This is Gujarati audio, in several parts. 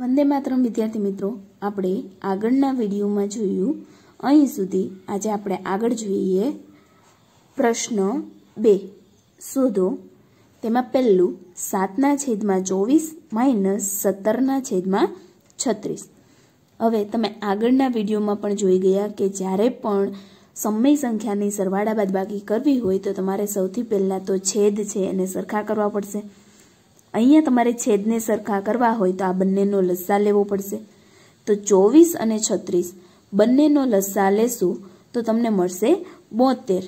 વંદે માત્રમ વિદ્યાર્થી મિત્રો આપણે આગળના વિડીયોમાં જોયું અહીં સુધી આજે આપણે આગળ જોઈએ પ્રશ્ન બે શોધો તેમાં પહેલું સાતના છેદમાં ચોવીસ માઇનસ સત્તરના છેદમાં છત્રીસ હવે તમે આગળના વિડીયોમાં પણ જોઈ ગયા કે જ્યારે પણ સમય સંખ્યાની સરવાળા બાદબાકી કરવી હોય તો તમારે સૌથી પહેલાં તો છેદ છે એને સરખા કરવા પડશે અહીંયા તમારે છેદને સરખા કરવા હોય તો આ બંનેનો લસ્સા લેવો પડશે તો ચોવીસ અને છત્રીસ બંનેનો લસ્સા લેશું તો તમને મળશે બોતેર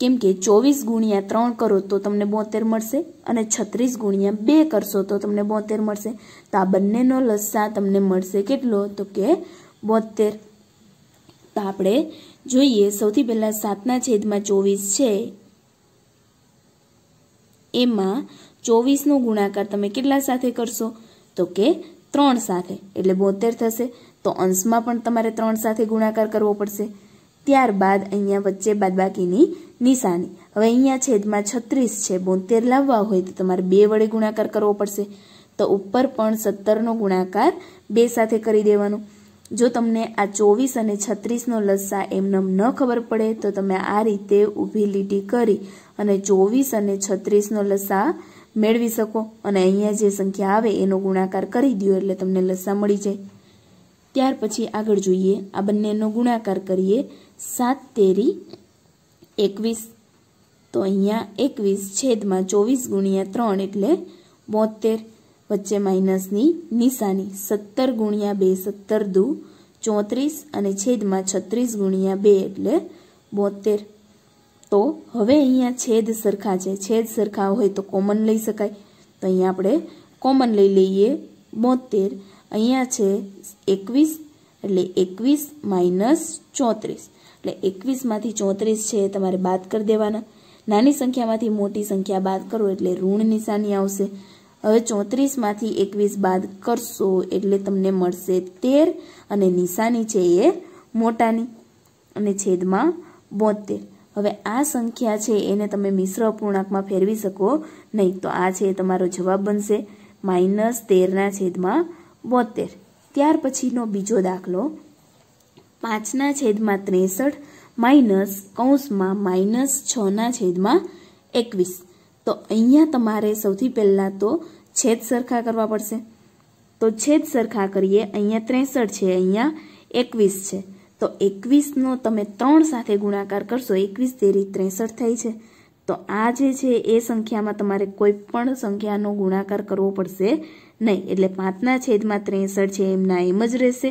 કેમ કે ચોવીસ ગુણ્યા ત્રણ કરો તો તમને બોતેર મળશે અને છત્રીસ ગુણ્યા બે કરશો તો તમને બોતેર મળશે તો આ બંનેનો લસ્સા તમને મળશે કેટલો તો કે બોતેર તો આપણે જોઈએ સૌથી પહેલાં સાતના છેદમાં ચોવીસ છે એમાં ચોવીસનો ગુણાકાર તમે કેટલા સાથે કરશો તો કે ત્રણ સાથે એટલે બોતેર થશે તો અંશમાં પણ તમારે ત્રણ સાથે ગુણાકાર કરવો પડશે ત્યારબાદ અહીંયા વચ્ચે બાદબાકીની નિશાની હવે અહીંયા છેદમાં છત્રીસ છે બોતેર લાવવા હોય તો તમારે બે વડે ગુણાકાર કરવો પડશે તો ઉપર પણ સત્તરનો ગુણાકાર બે સાથે કરી દેવાનો જો તમને આ ચોવીસ અને છત્રીસનો લસ્સા એમનેમ ન ખબર પડે તો તમે આ રીતે ઊભી લીટી કરી અને ચોવીસ અને છત્રીસનો લસ્સા મેળવી શકો અને અહીંયા જે સંખ્યા આવે એનો ગુણાકાર કરી દો એટલે તમને લસા મળી જાય ત્યાર પછી આગળ જોઈએ આ બંનેનો ગુણાકાર કરીએ સાત તેરી એકવીસ તો અહીંયા એકવીસ છેદમાં ચોવીસ ગુણ્યા ત્રણ એટલે બોતેર વચ્ચે માઇનસની નિશાની સત્તર ગુણ્યા બે સત્તર દુ ચોત્રીસ અને છેદમાં છત્રીસ ગુણ્યા બે એટલે બોતેર તો હવે અહીંયા છેદ સરખા છે છેદ સરખા હોય તો કોમન લઈ શકાય તો અહીંયા આપણે કોમન લઈ લઈએ બોતેર અહીંયા છે એકવીસ એટલે એકવીસ માઇનસ ચોત્રીસ એટલે એકવીસમાંથી ચોત્રીસ છે તમારે બાદ કરી દેવાના નાની સંખ્યામાંથી મોટી સંખ્યા બાદ કરો એટલે ઋણ નિશાની આવશે હવે ચોત્રીસમાંથી એકવીસ બાદ કરશો એટલે તમને મળશે તેર અને નિશાની છે એ મોટાની અને છેદમાં બોતેર હવે આ સંખ્યા છે એને તમે મિશ્ર અપૂર્ણાંકમાં ફેરવી શકો નહીં તો આ છે તમારો જવાબ બનશે માઇનસ તેરના છેદમાં બોતેર ત્યાર પછીનો બીજો દાખલો પાંચના છેદમાં ત્રેસઠ માઇનસ કૌંસમાં માઇનસ છના છેદમાં એકવીસ તો અહીંયા તમારે સૌથી પહેલાં તો છેદ સરખા કરવા પડશે તો છેદ સરખા કરીએ અહીંયા ત્રેસઠ છે અહીંયા એકવીસ છે તો એકવીસનો તમે ત્રણ સાથે ગુણાકાર કરશો એકવીસ તેરી ત્રેસઠ થઈ છે તો આ જે છે એ સંખ્યામાં તમારે કોઈ પણ સંખ્યાનો ગુણાકાર કરવો પડશે નહીં એટલે પાંચના છેદમાં ત્રેસઠ છે એમના એમ જ રહેશે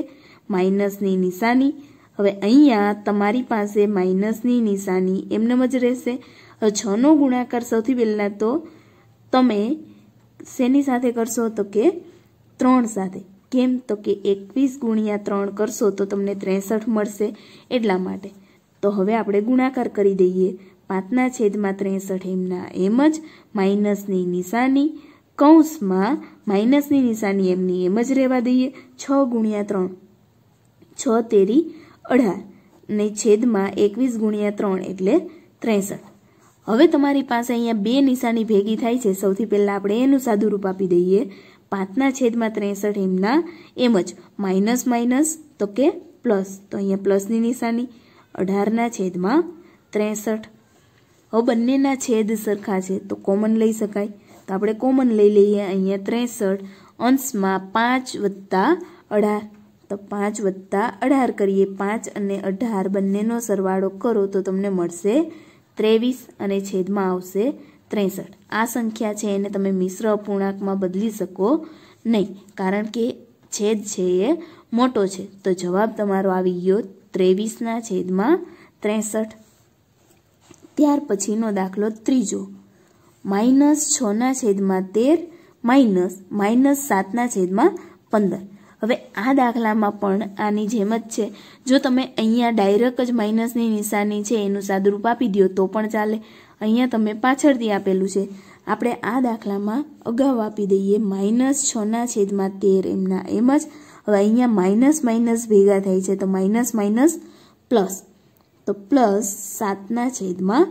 માઇનસની નિશાની હવે અહીંયા તમારી પાસે માઇનસની નિશાની એમનેમ જ રહેશે હવે છનો ગુણાકાર સૌથી પહેલાં તો તમે શેની સાથે કરશો તો કે ત્રણ સાથે કેમ તો કે એકવીસ ગુણ્યા ત્રણ કરશો તો તમને ત્રેસઠ મળશે એટલા માટે તો હવે આપણે ગુણાકાર કરી દઈએ પાંચના છેદમાં ત્રેસઠ એમના એમ જ માઇનસની નિશાની કૌંસમાં માઇનસની નિશાની એમની એમ જ રહેવા દઈએ છ ગુણ્યા ત્રણ છ તેરી અઢાર ને છેદમાં એકવીસ ગુણ્યા ત્રણ એટલે ત્રેસઠ હવે તમારી પાસે અહીંયા બે નિશાની ભેગી થાય છે સૌથી પહેલાં આપણે એનું સાદું રૂપ આપી દઈએ પાંચના છેદમાં ત્રેસઠ એમના એમ જ માઇનસ માઇનસ તો કે પ્લસ તો અહીંયા પ્લસની નિશાની અઢારના છેદમાં ત્રેસઠ હવે બંનેના છેદ સરખા છે તો કોમન લઈ શકાય તો આપણે કોમન લઈ લઈએ અહીંયા ત્રેસઠ અંશમાં પાંચ વત્તા અઢાર તો પાંચ વત્તા અઢાર કરીએ પાંચ અને અઢાર બંનેનો સરવાળો કરો તો તમને મળશે ત્રેવીસ અને છેદમાં આવશે ત્રેસઠ આ સંખ્યા છે એને તમે મિશ્ર અપૂર્ણાંકમાં બદલી શકો નહીં કારણ કે છેદ છે એ મોટો છે તો જવાબ તમારો આવી ગયો ત્રેવીસના છેદમાં ત્રેસઠ ત્યાર પછીનો દાખલો ત્રીજો માઇનસ છના છેદમાં તેર માઇનસ માઇનસ સાતના છેદમાં પંદર હવે આ દાખલામાં પણ આની જેમ જ છે જો તમે અહીંયા ડાયરેક્ટ જ માઇનસની નિશાની છે એનું સાદુરૂપ આપી દો તો પણ ચાલે અહીંયા તમે પાછળથી આપેલું છે આપણે આ દાખલામાં અગાઉ આપી દઈએ માઇનસ છના છેદમાં તેર એમના એમ જ હવે અહીંયા માઇનસ માઇનસ ભેગા થાય છે તો માઇનસ માઇનસ પ્લસ તો પ્લસ સાતના છેદમાં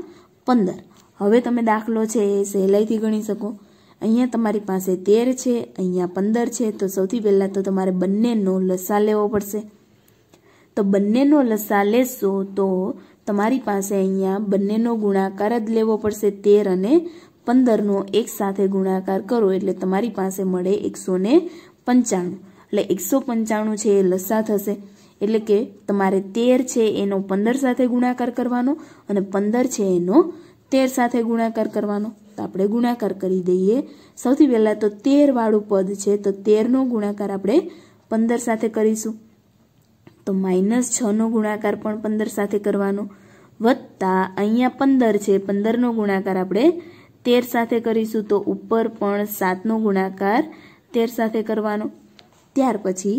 પંદર હવે તમે દાખલો છે એ સહેલાઈથી ગણી શકો અહીંયા તમારી પાસે તેર છે અહીંયા પંદર છે તો સૌથી પહેલાં તો તમારે બંનેનો લસા લેવો પડશે તો બંનેનો લસા લેશો તો તમારી પાસે અહીંયા બંનેનો ગુણાકાર જ લેવો પડશે તેર અને પંદરનો એક સાથે ગુણાકાર કરો એટલે તમારી પાસે મળે એકસો પંચાણું એટલે એકસો પંચાણું છે એ લસા થશે એટલે કે તમારે તેર છે એનો પંદર સાથે ગુણાકાર કરવાનો અને પંદર છે એનો તેર સાથે ગુણાકાર કરવાનો તો આપણે ગુણાકાર કરી દઈએ સૌથી પહેલાં તો તેરવાળું પદ છે તો તેરનો ગુણાકાર આપણે પંદર સાથે કરીશું તો માઇનસ છનો ગુણાકાર પણ પંદર સાથે કરવાનો વત્તા અહીંયા પંદર છે પંદરનો ગુણાકાર આપણે તેર સાથે કરીશું તો ઉપર પણ સાતનો ગુણાકાર તેર સાથે કરવાનો ત્યાર પછી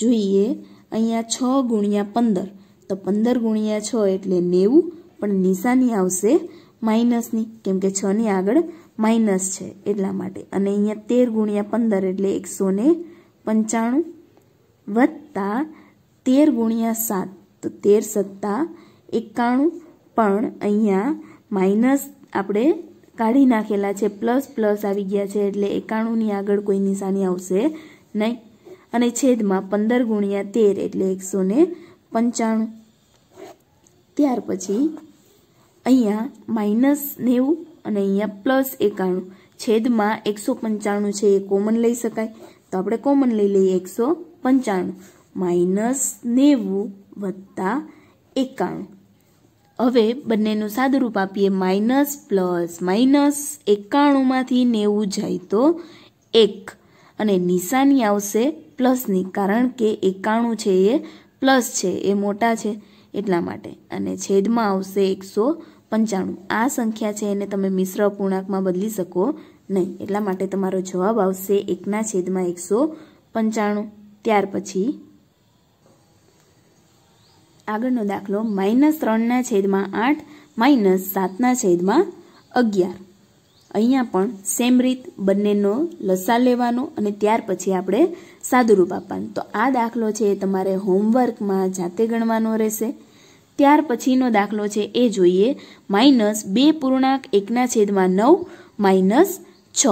જોઈએ અહીંયા છ ગુણ્યા પંદર તો પંદર ગુણ્યા છ એટલે નેવું પણ નિશાની આવશે માઇનસની કેમ કે છની આગળ માઇનસ છે એટલા માટે અને અહીંયા તેર ગુણ્યા પંદર એટલે એકસો ને પંચાણું વત્તા તેર ગુણ્યા સાત તો તેર સત્તા એકાણું પણ અહીંયા માઇનસ આપણે કાઢી નાખેલા છે પ્લસ પ્લસ આવી ગયા છે એટલે એકાણુંની આગળ કોઈ નિશાની આવશે નહીં અને છેદમાં પંદર ગુણ્યા તેર એટલે એકસો ને પંચાણું ત્યાર પછી અહીંયા માઇનસ નેવું અને અહીંયા પ્લસ એકાણું છેદમાં એકસો પંચાણું છે એ કોમન લઈ શકાય તો આપણે કોમન લઈ લઈએ એકસો પંચાણું માઇનસ નેવું વત્તા એકાણું હવે બંનેનું સાદુરૂપ આપીએ માઇનસ પ્લસ માઇનસ એકાણુંમાંથી નેવું જાય તો એક અને નિશાની આવશે પ્લસની કારણ કે એકાણું છે એ પ્લસ છે એ મોટા છે એટલા માટે અને છેદમાં આવશે એકસો પંચાણું આ સંખ્યા છે એને તમે મિશ્ર અપૂર્ણાંકમાં બદલી શકો નહીં એટલા માટે તમારો જવાબ આવશે એકના છેદમાં એકસો પંચાણું ત્યાર પછી આગળનો દાખલો માઇનસ ત્રણના છેદમાં આઠ માઇનસ સાતના છેદમાં અગિયાર અહીંયા પણ સેમ રીત બંનેનો લસા લેવાનો અને ત્યાર પછી આપણે સાદુરૂપ આપવાનું તો આ દાખલો છે એ તમારે હોમવર્કમાં જાતે ગણવાનો રહેશે ત્યાર પછીનો દાખલો છે એ જોઈએ માઇનસ બે પૂર્ણાંક એકના છેદમાં નવ માઇનસ છ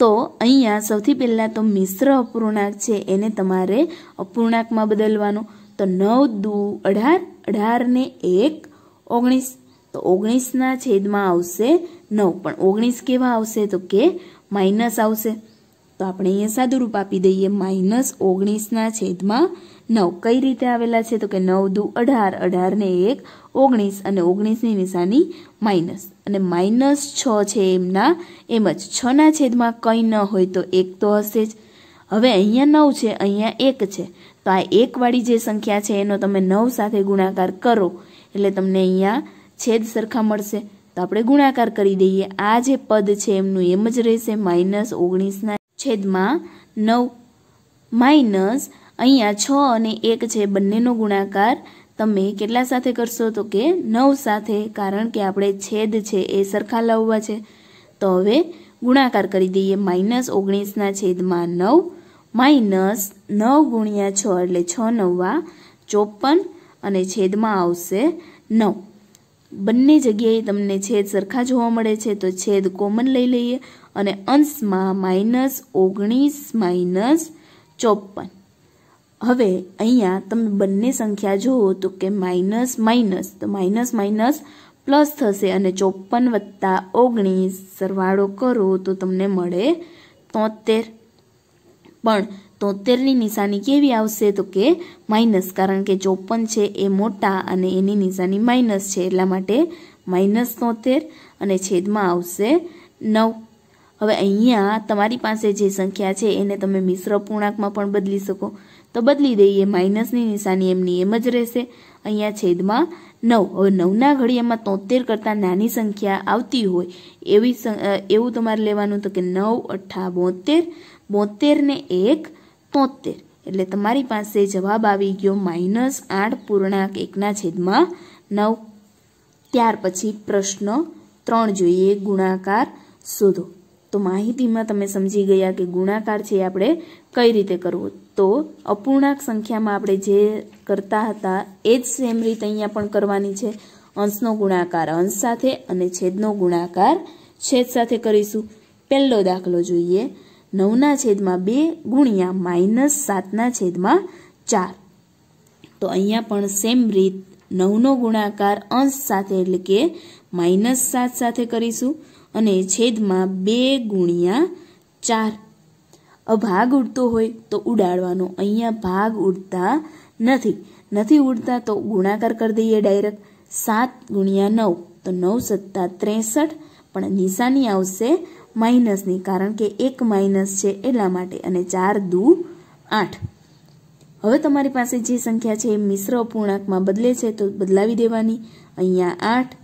તો અહીંયા સૌથી પહેલાં તો મિશ્ર અપૂર્ણાંક છે એને તમારે અપૂર્ણાંકમાં બદલવાનો તો નવ દુ અઢાર અઢારને એક ઓગણીસ તો ઓગણીસના છેદમાં આવશે નવ પણ ઓગણીસ કેવા આવશે તો કે માઇનસ આવશે તો આપણે અહીંયા સાદું રૂપ આપી દઈએ માઇનસ ઓગણીસના છેદમાં નવ કઈ રીતે આવેલા છે તો કે નવ દુ અઢાર અઢારને એક ઓગણીસ અને ઓગણીસની નિશાની માઇનસ અને માઇનસ છ છે એમના એમ જ છના છેદમાં કંઈ ન હોય તો એક તો હશે જ હવે અહીંયા નવ છે અહીંયા એક છે તો આ એકવાળી જે સંખ્યા છે એનો તમે નવ સાથે ગુણાકાર કરો એટલે તમને અહીંયા છેદ સરખા મળશે તો આપણે ગુણાકાર કરી દઈએ આ જે પદ છે એમનું એમ જ રહેશે માઇનસ ઓગણીસના છેદમાં નવ માઇનસ અહીંયા છ અને એક છે બંનેનો ગુણાકાર તમે કેટલા સાથે કરશો તો કે નવ સાથે કારણ કે આપણે છેદ છે એ સરખા લાવવા છે તો હવે ગુણાકાર કરી દઈએ માઇનસ ઓગણીસના છેદમાં નવ માઇનસ નવ ગુણ્યા છ એટલે છ નવવા ચોપન અને છેદમાં આવશે નવ બંને જગ્યાએ તમને છેદ સરખા જોવા મળે છે તો છેદ કોમન લઈ લઈએ અને અંશમાં માઇનસ ઓગણીસ માઇનસ ચોપન હવે અહીંયા તમે બંને સંખ્યા જુઓ તો કે માઇનસ માઇનસ તો માઇનસ માઇનસ પ્લસ થશે અને ચોપન વત્તા ઓગણીસ સરવાળો કરો તો તમને મળે તોતેર પણ તોતેરની નિશાની કેવી આવશે તો કે માઇનસ કારણ કે ચોપન છે એ મોટા અને એની નિશાની માઇનસ છે એટલા માટે માઇનસ તોતેર અને છેદમાં આવશે નવ હવે અહીંયા તમારી પાસે જે સંખ્યા છે એને તમે મિશ્ર પૂર્ણાંકમાં પણ બદલી શકો તો બદલી દઈએ માઇનસની નિશાની એમની એમ જ રહેશે અહીંયા છેદમાં નવ હવે નવના ઘડિયામાં તોતેર કરતાં નાની સંખ્યા આવતી હોય એવી એવું તમારે લેવાનું તો કે નવ અઠ્ઠા બોતેર બોતેર ને એક તોતેર એટલે તમારી પાસે જવાબ આવી ગયો માઇનસ આઠ પૂર્ણાંક એકના છેદમાં નવ ત્યાર પછી પ્રશ્ન ત્રણ જોઈએ ગુણાકાર શોધો તો માહિતીમાં તમે સમજી ગયા કે ગુણાકાર છે આપણે કઈ રીતે કરવો તો અપૂર્ણાંક સંખ્યામાં આપણે જે કરતા હતા એ જ સેમ રીત અહીંયા પણ કરવાની છે અંશનો ગુણાકાર અંશ સાથે અને છેદનો ગુણાકાર છેદ સાથે કરીશું પહેલો દાખલો જોઈએ નવના છેદમાં બે ગુણ્યા માઇનસ સાતના છેદમાં ચાર તો અહીંયા પણ સેમ રીત નવનો ગુણાકાર અંશ સાથે એટલે કે માઇનસ સાત સાથે કરીશું અને છેદમાં બે ગુણ્યા ચાર ભાગ ઉડતો હોય તો ઉડાડવાનો અહીંયા ભાગ ઉડતા નથી નથી ઉડતા તો ગુણાકાર કરી દઈએ ડાયરેક્ટ સાત ગુણ્યા નવ તો નવ સત્તા ત્રેસઠ પણ નિશાની આવશે માઇનસની કારણ કે એક માઇનસ છે એટલા માટે અને ચાર દુ આઠ હવે તમારી પાસે જે સંખ્યા છે એ મિશ્ર અપૂર્ણાંકમાં બદલે છે તો બદલાવી દેવાની અહીંયા આઠ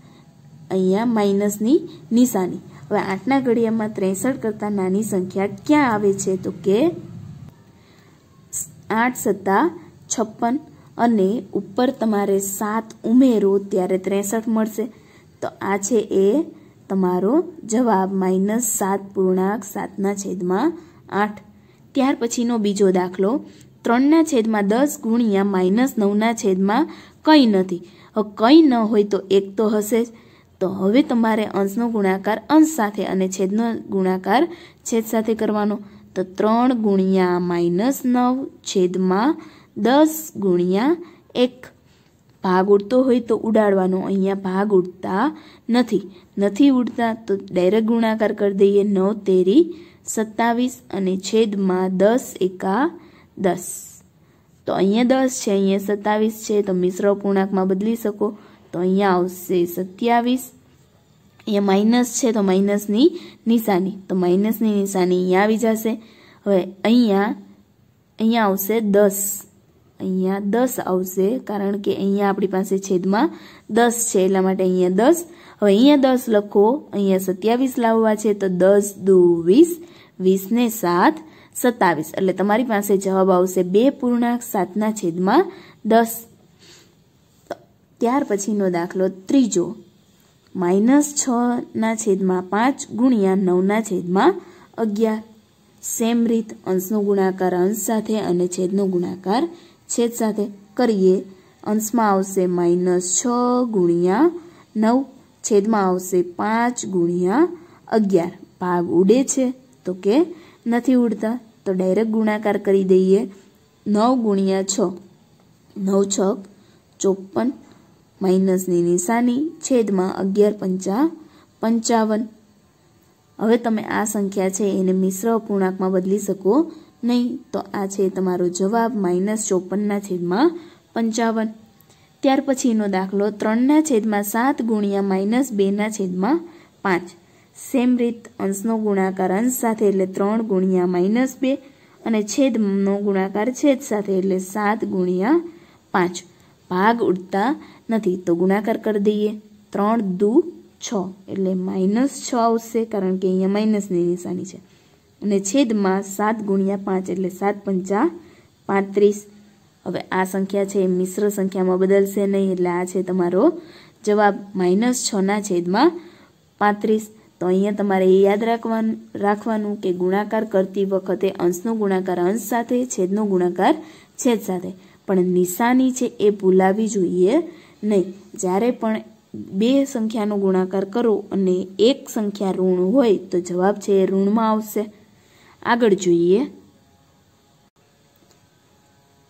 અહીંયા માઇનસની નિશાની હવે આઠના ઘડિયામાં ત્રેસઠ કરતાં નાની સંખ્યા ક્યાં આવે છે તો કે આઠ સત્તા છપ્પન અને ઉપર તમારે સાત ઉમેરો ત્યારે ત્રેસઠ મળશે તો આ છે એ તમારો જવાબ માઇનસ સાત પૂર્ણાંક સાતના છેદમાં આઠ ત્યાર પછીનો બીજો દાખલો ત્રણના છેદમાં દસ ગુણ્યા માઇનસ નવના છેદમાં કંઈ નથી કંઈ ન હોય તો એક તો હશે જ તો હવે તમારે અંશનો ગુણાકાર અંશ સાથે અને છેદનો ગુણાકાર છેદ સાથે કરવાનો તો ત્રણ ગુણ્યા માઇનસ નવ છેદમાં દસ ગુણ્યા એક ભાગ ઉડતો હોય તો ઉડાડવાનો અહીંયા ભાગ ઉડતા નથી નથી ઉડતા તો ડાયરેક્ટ ગુણાકાર કરી દઈએ નવ તેરી સત્તાવીસ અને છેદમાં દસ એકા દસ તો અહીંયા દસ છે અહીંયા સત્તાવીસ છે તો મિશ્ર પૂર્ણાંકમાં બદલી શકો તો અહીંયા આવશે સત્યાવીસ અહીંયા માઇનસ છે તો માઇનસની નિશાની તો માઇનસની નિશાની અહીંયા આવી જશે હવે અહીંયા અહીંયા આવશે દસ અહીંયા દસ આવશે કારણ કે અહીંયા આપણી પાસે છેદમાં દસ છે એટલા માટે અહીંયા દસ હવે અહીંયા દસ લખો અહીંયા સત્યાવીસ લાવવા છે તો દસ દુ વીસ વીસને સાત સત્તાવીસ એટલે તમારી પાસે જવાબ આવશે બે પૂર્ણાંક સાતના છેદમાં દસ ત્યાર પછીનો દાખલો ત્રીજો માઇનસ છના છેદમાં પાંચ ગુણ્યા નવના છેદમાં અગિયાર સેમ રીત અંશનો ગુણાકાર અંશ સાથે અને છેદનો ગુણાકાર છેદ સાથે કરીએ અંશમાં આવશે માઇનસ છ ગુણ્યા નવ છેદમાં આવશે પાંચ ગુણ્યા અગિયાર ભાગ ઉડે છે તો કે નથી ઉડતા તો ડાયરેક્ટ ગુણાકાર કરી દઈએ નવ ગુણ્યા છ નવ છ ચોપન માઇનસની નિશાની છેદમાં અગિયાર પંચા પંચાવન હવે તમે આ સંખ્યા છે એને મિશ્ર અપૂર્ણાંકમાં બદલી શકો નહીં તો આ છે તમારો જવાબ માઇનસ ચોપનના છેદમાં પંચાવન ત્યાર પછીનો દાખલો ત્રણના છેદમાં સાત ગુણ્યા માઇનસ બેના છેદમાં પાંચ સેમ રીત અંશનો ગુણાકાર અંશ સાથે એટલે ત્રણ ગુણ્યા માઇનસ બે અને છેદનો ગુણાકાર છેદ સાથે એટલે સાત ગુણ્યા પાંચ ભાગ ઉડતા નથી તો ગુણાકાર કરી દઈએ ત્રણ દુ છ એટલે માઇનસ છ આવશે કારણ કે અહીંયા માઇનસની નિશાની છે અને છેદમાં સાત ગુણ્યા પાંચ એટલે સાત પંચા પાંત્રીસ હવે આ સંખ્યા છે એ મિશ્ર સંખ્યામાં બદલશે નહીં એટલે આ છે તમારો જવાબ માઇનસ છના છેદમાં પાંત્રીસ તો અહીંયા તમારે એ યાદ રાખવાનું રાખવાનું કે ગુણાકાર કરતી વખતે અંશનો ગુણાકાર અંશ સાથે છેદનો ગુણાકાર છેદ સાથે પણ નિશાની છે એ ભૂલાવી જોઈએ નહીં જ્યારે પણ બે સંખ્યાનો ગુણાકાર કરો અને એક સંખ્યા ઋણ હોય તો જવાબ છે એ ઋણમાં આવશે આગળ જોઈએ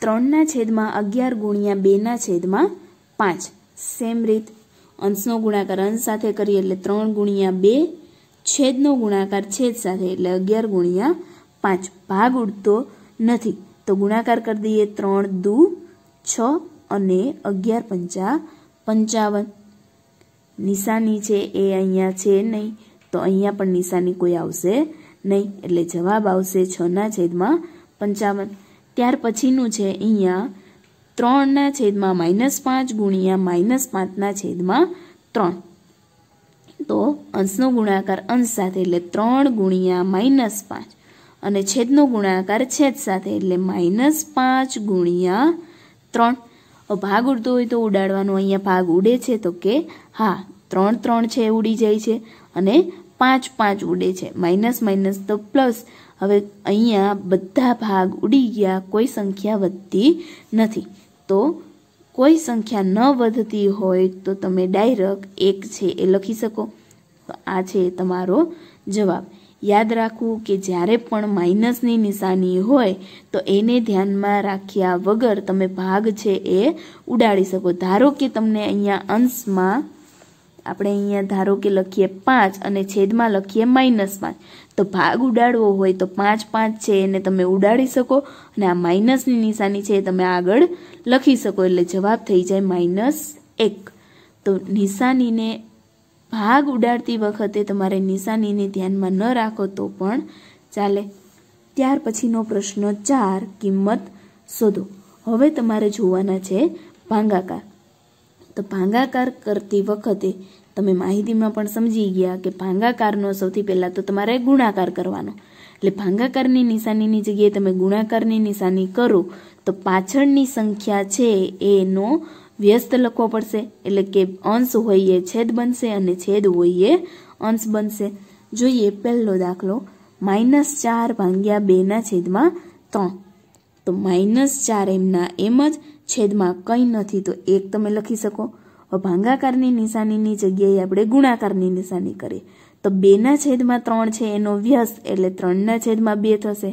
ત્રણના છેદમાં અગિયાર ગુણ્યા બેના છેદમાં પાંચ સેમ રીત અંશનો ગુણાકાર અંશ સાથે કરીએ એટલે ત્રણ ગુણ્યા બે છેદનો ગુણાકાર છેદ સાથે એટલે અગિયાર ગુણ્યા પાંચ ભાગ ઉડતો નથી તો ગુણાકાર કરી દઈએ ત્રણ દુ છ અને અગિયાર પંચા પંચાવન નિશાની છે એ અહીંયા છે નહીં તો અહીંયા પણ નિશાની કોઈ આવશે નહીં એટલે જવાબ આવશે છના છેદમાં પંચાવન ત્યાર પછીનું છે અહીંયા ત્રણના છેદમાં માઇનસ પાંચ ગુણ્યા માઇનસ પાંચના છેદમાં ત્રણ તો અંશનો ગુણાકાર અંશ સાથે એટલે ત્રણ ગુણ્યા માઇનસ પાંચ અને છેદનો ગુણાકાર છેદ સાથે એટલે માઇનસ પાંચ ગુણ્યા ત્રણ ભાગ ઉડતો હોય તો ઉડાડવાનો અહીંયા ભાગ ઉડે છે તો કે હા ત્રણ ત્રણ છે ઉડી જાય છે અને પાંચ પાંચ ઉડે છે માઇનસ માઇનસ તો પ્લસ હવે અહીંયા બધા ભાગ ઉડી ગયા કોઈ સંખ્યા વધતી નથી તો કોઈ સંખ્યા ન વધતી હોય તો તમે ડાયરેક્ટ એક છે એ લખી શકો આ છે તમારો જવાબ યાદ રાખવું કે જ્યારે પણ માઇનસની નિશાની હોય તો એને ધ્યાનમાં રાખ્યા વગર તમે ભાગ છે એ ઉડાડી શકો ધારો કે તમને અહીંયા અંશમાં આપણે અહીંયા ધારો કે લખીએ પાંચ અને છેદમાં લખીએ માઇનસ પાંચ તો ભાગ ઉડાડવો હોય તો પાંચ પાંચ છે એને તમે ઉડાડી શકો અને આ માઇનસની નિશાની છે એ તમે આગળ લખી શકો એટલે જવાબ થઈ જાય માઇનસ એક તો નિશાનીને ભાગ ઉડાડતી વખતે તમારે નિશાનીને ધ્યાનમાં ન રાખો તો પણ ચાલે ત્યાર પછીનો પ્રશ્ન ચાર કિંમત શોધો હવે તમારે જોવાના છે ભાંગાકાર તો ભાંગાકાર કરતી વખતે તમે માહિતીમાં પણ સમજી ગયા કે ભાંગાકારનો સૌથી પહેલાં તો તમારે ગુણાકાર કરવાનો એટલે ભાંગાકારની નિશાનીની જગ્યાએ તમે ગુણાકારની નિશાની કરો તો પાછળની સંખ્યા છે એનો વ્યસ્ત લખવો પડશે એટલે કે અંશ હોઈએ છેદ બનશે અને છેદ હોઈએ અંશ બનશે જોઈએ પહેલો દાખલો માઇનસ ચાર ભાંગ્યા બેના છેદમાં ત્રણ તો માઇનસ ચાર એમના એમ જ છેદમાં કંઈ નથી તો એક તમે લખી શકો ભાંગાકારની નિશાનીની જગ્યાએ આપણે ગુણાકારની નિશાની કરીએ તો બેના છેદમાં ત્રણ છે એનો વ્યસ્ત એટલે ત્રણના છેદમાં બે થશે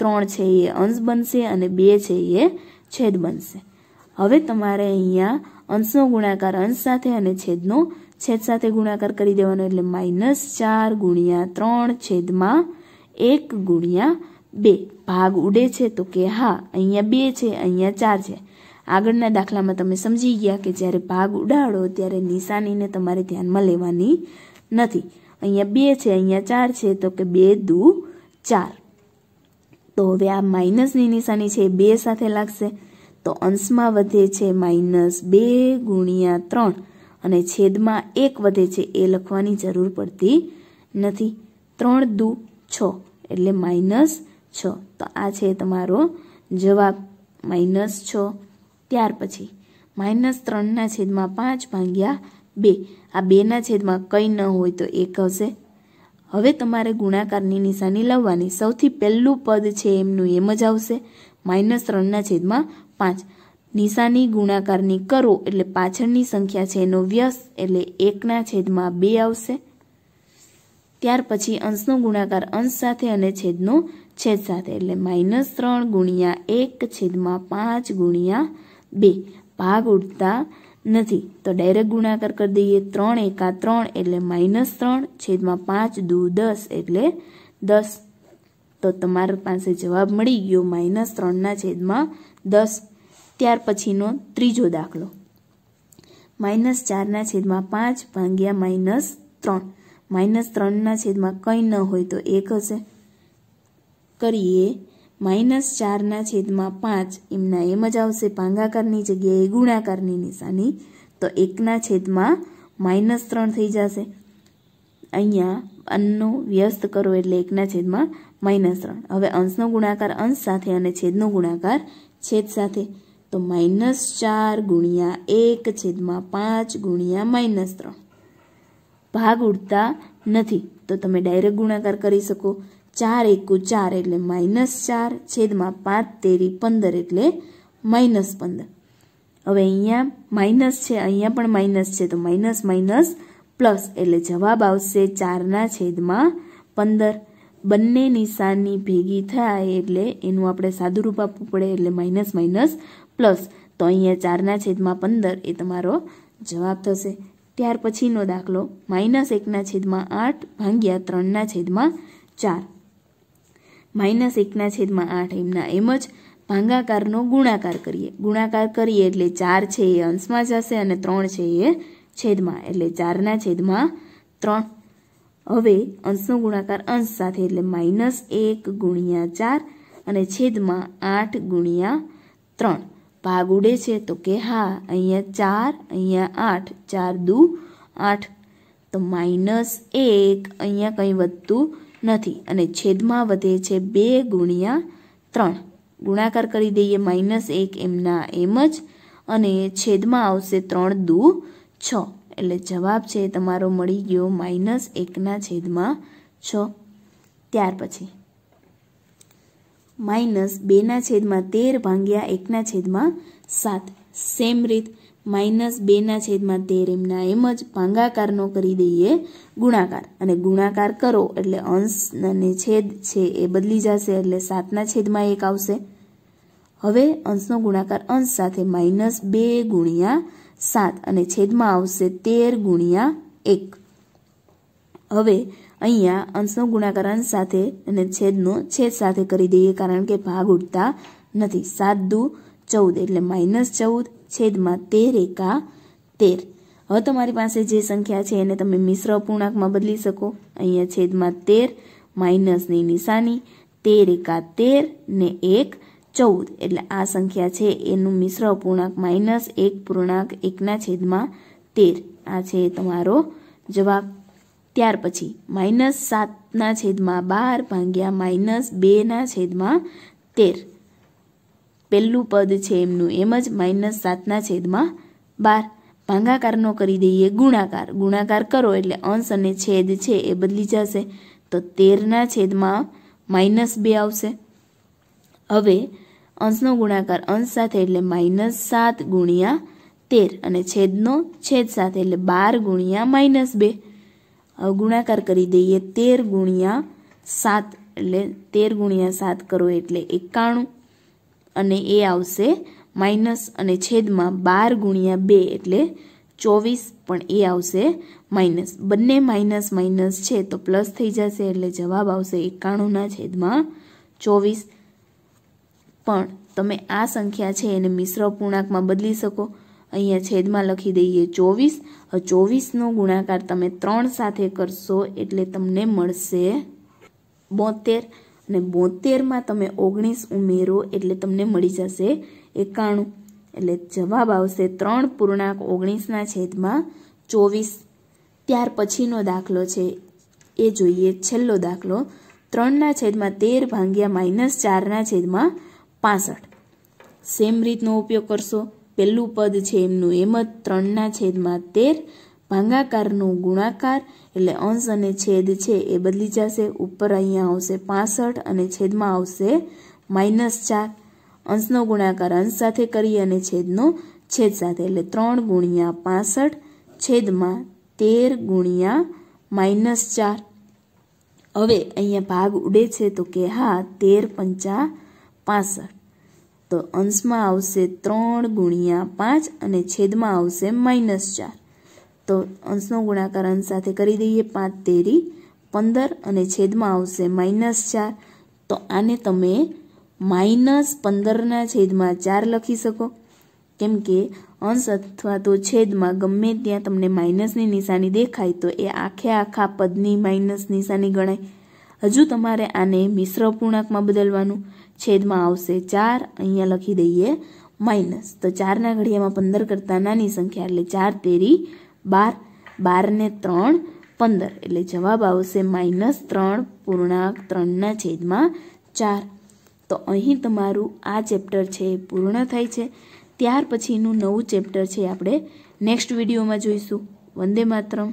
ત્રણ છે એ અંશ બનશે અને બે છે એ છેદ બનશે હવે તમારે અહીંયા અંશનો ગુણાકાર અંશ સાથે અને છેદનો છેદ સાથે ગુણાકાર કરી દેવાનો એટલે માઇનસ ચાર ગુણ્યા ત્રણ છેદમાં એક ગુણ્યા બે ભાગ ઉડે છે તો કે હા અહીંયા બે છે અહીંયા ચાર છે આગળના દાખલામાં તમે સમજી ગયા કે જ્યારે ભાગ ઉડાડો ત્યારે નિશાનીને તમારે ધ્યાનમાં લેવાની નથી અહીંયા બે છે અહીંયા ચાર છે તો કે બે દુ ચાર તો હવે આ માઇનસની નિશાની છે એ બે સાથે લાગશે તો અંશમાં વધે છે માઇનસ બે ગુણ્યા ત્રણ અને છેદમાં એક વધે છે એ લખવાની જરૂર પડતી નથી ત્રણ દુ છ એટલે માઇનસ છ તો આ છે તમારો જવાબ માઇનસ છ ત્યાર પછી માઇનસ ત્રણના છેદમાં પાંચ ભાગ્યા બે આ બેના છેદમાં કંઈ ન હોય તો એક હશે હવે તમારે ગુણાકારની નિશાની લાવવાની સૌથી પહેલું પદ છે એમનું એમ જ આવશે માઇનસ ત્રણના છેદમાં પાંચ નિશાની ગુણાકારની કરો એટલે પાછળની સંખ્યા છે એનો વ્યસ એટલે એકના છેદમાં બે આવશે ત્યાર પછી અંશનો ગુણાકાર અંશ સાથે અને છેદનો છેદ સાથે એટલે માઇનસ ત્રણ ગુણ્યા એક છેદમાં પાંચ ગુણ્યા બે ભાગ ઉડતા નથી તો ડાયરેક્ટ ગુણાકાર કરી દઈએ ત્રણ એકા ત્રણ એટલે માઇનસ ત્રણ છેદમાં પાંચ દુ દસ એટલે દસ તો તમારા પાસે જવાબ મળી ગયો માઇનસ ત્રણના છેદમાં દસ ત્યાર પછીનો ત્રીજો દાખલો માઇનસ ચારના છેદમાં પાંચ ભાંગ્યા માઇનસ ત્રણ માઇનસ ત્રણના છેદમાં કંઈ ન હોય તો એક હશે કરીએ માઇનસ ચારના છેદમાં પાંચ એમના એમ જ આવશે ભાંગાકારની જગ્યાએ ગુણાકારની નિશાની તો એકના છેદમાં માઇનસ ત્રણ થઈ જશે અહીંયા અન્નનો વ્યસ્ત કરો એટલે એકના છેદમાં માઇનસ ત્રણ હવે અંશનો ગુણાકાર અંશ સાથે અને છેદનો ગુણાકાર છેદ સાથે તો માઇનસ ચાર ગુણ્યા એક છેદમાં પાંચ ગુણ્યા માઇનસ ત્રણ ભાગ ઉડતા નથી તો તમે ડાયરેક્ટ ગુણાકાર કરી શકો ચાર એકુ ચાર એટલે માઇનસ ચાર છેદમાં પાંચ તેરી પંદર એટલે માઇનસ પંદર હવે અહીંયા માઇનસ છે અહીંયા પણ માઇનસ છે તો માઇનસ માઇનસ પ્લસ એટલે જવાબ આવશે ચારના છેદમાં પંદર બંને નિશાનની ભેગી થાય એટલે એનું આપણે સાદુરૂપ આપવું પડે એટલે માઇનસ માઇનસ પ્લસ તો અહીંયા ચારના છેદમાં પંદર એ તમારો જવાબ થશે ત્યાર પછીનો દાખલો માઇનસ એકના છેદમાં આઠ ભાંગ્યા ત્રણના છેદમાં ચાર માઇનસ એકના છેદમાં આઠ એમના એમ જ ભાંગાકારનો ગુણાકાર કરીએ ગુણાકાર કરીએ એટલે ચાર છે એ અંશમાં જશે અને ત્રણ છે એ છેદમાં એટલે ચારના છેદમાં ત્રણ હવે અંશનો ગુણાકાર અંશ સાથે એટલે માઇનસ એક ગુણ્યા ચાર અને છેદમાં આઠ ગુણ્યા ત્રણ ભાગ ઉડે છે તો કે હા અહીંયા ચાર અહીંયા આઠ ચાર દુ આઠ તો માઇનસ એક અહીંયા કંઈ વધતું નથી અને છેદમાં વધે છે બે ગુણ્યા ત્રણ ગુણાકાર કરી દઈએ માઇનસ એક એમના એમ જ અને છેદમાં આવશે ત્રણ દુ છ એટલે જવાબ છે તમારો મળી ગયો માઇનસ એકના છેદમાં છ ત્યાર પછી માઇનસ બેના છેદમાં તેર ભાંગ્યા એકના છેદમાં સાત સેમ રીત માઇનસ બેના છેદમાં તેર એમના એમ જ ભાંગાકારનો કરી દઈએ ગુણાકાર અને ગુણાકાર કરો એટલે અંશ અને છેદ છે એ બદલી જશે એટલે સાતના છેદમાં એક આવશે હવે અંશનો ગુણાકાર અંશ સાથે માઇનસ બે ગુણ્યા સાત અને છેદમાં આવશે તેર ગુણ્યા એક હવે અહીંયા અંશનો ગુણાકારાંશ સાથે અને છેદનો છેદ સાથે કરી દઈએ કારણ કે ભાગ ઉડતા નથી સાત દુ ચૌદ એટલે માઇનસ ચૌદ છેદમાં તેર એકા તેર હવે તમારી પાસે જે સંખ્યા છે એને તમે મિશ્ર અપૂર્ણાંકમાં બદલી શકો અહીંયા છેદમાં તેર માઇનસની નિશાની તેર એકા તેર ને એક ચૌદ એટલે આ સંખ્યા છે એનું મિશ્ર પૂર્ણાંક માઇનસ એક પૂર્ણાંક એકના છેદમાં તેર આ છે તમારો જવાબ ત્યાર પછી માઇનસ સાતના છેદમાં બાર ભાંગ્યા માઇનસ બેના છેદમાં તેર પહેલું પદ છે એમનું એમ જ માઇનસ સાતના છેદમાં બાર ભાંગાકારનો કરી દઈએ ગુણાકાર ગુણાકાર કરો એટલે અંશ અને છેદ છે એ બદલી જશે તો તેરના છેદમાં માઇનસ બે આવશે હવે અંશનો ગુણાકાર અંશ સાથે એટલે માઇનસ સાત ગુણ્યા તેર અને છેદનો છેદ સાથે એટલે બાર ગુણ્યા માઇનસ બે ગુણાકાર કરી દઈએ તેર ગુણ્યા સાત એટલે તેર ગુણ્યા સાત કરો એટલે એકાણું અને એ આવશે માઇનસ અને છેદમાં બાર ગુણ્યા બે એટલે ચોવીસ પણ એ આવશે માઇનસ બંને માઇનસ માઇનસ છે તો પ્લસ થઈ જશે એટલે જવાબ આવશે એકાણુંના છેદમાં ચોવીસ પણ તમે આ સંખ્યા છે એને મિશ્ર પૂર્ણાંકમાં બદલી શકો અહીંયા છેદમાં લખી દઈએ ચોવીસ ચોવીસનો ગુણાકાર તમે ત્રણ સાથે કરશો એટલે તમને મળશે બોતેર અને બોતેરમાં તમે ઓગણીસ ઉમેરો એટલે તમને મળી જશે એકાણું એટલે જવાબ આવશે ત્રણ પૂર્ણાંક ઓગણીસના છેદમાં ચોવીસ ત્યાર પછીનો દાખલો છે એ જોઈએ છેલ્લો દાખલો ત્રણના છેદમાં તેર ભાંગ્યા માઇનસ ચારના છેદમાં પાસઠ સેમ રીતનો ઉપયોગ કરશો પહેલું પદ છે એમનું એમ જ ત્રણના છેદમાં તેર ભાંગાકારનો ગુણાકાર એટલે અંશ અને છેદ છે એ બદલી જશે ઉપર અહીંયા આવશે પાસઠ અને છેદમાં આવશે માઇનસ ચાર અંશનો ગુણાકાર અંશ સાથે કરી અને છેદનો છેદ સાથે એટલે ત્રણ ગુણ્યા પાસઠ છેદમાં તેર ગુણ્યા માઇનસ ચાર હવે અહીંયા ભાગ ઉડે છે તો કે હા તેર પંચા પાસઠ તો અંશમાં આવશે ત્રણ ગુણ્યા પાંચ અને છેદમાં આવશે માઇનસ ચાર તો અંશનો ગુણાકાર અંશ સાથે કરી દઈએ પાંચ તેરી પંદર અને છેદમાં આવશે માઇનસ ચાર તો આને તમે માઇનસ પંદરના છેદમાં ચાર લખી શકો કેમ કે અંશ અથવા તો છેદમાં ગમે ત્યાં તમને માઇનસની નિશાની દેખાય તો એ આખે આખા પદની માઇનસ નિશાની ગણાય હજુ તમારે આને મિશ્ર પૂર્ણાંકમાં બદલવાનું છેદમાં આવશે ચાર અહીંયા લખી દઈએ માઇનસ તો ચારના ઘડિયામાં પંદર કરતાં નાની સંખ્યા એટલે ચાર તેરી બાર બારને ત્રણ પંદર એટલે જવાબ આવશે માઇનસ ત્રણ પૂર્ણાંક ત્રણના છેદમાં ચાર તો અહીં તમારું આ ચેપ્ટર છે એ પૂર્ણ થાય છે ત્યાર પછીનું નવું ચેપ્ટર છે આપણે નેક્સ્ટ વિડીયોમાં જોઈશું વંદે માત્રમ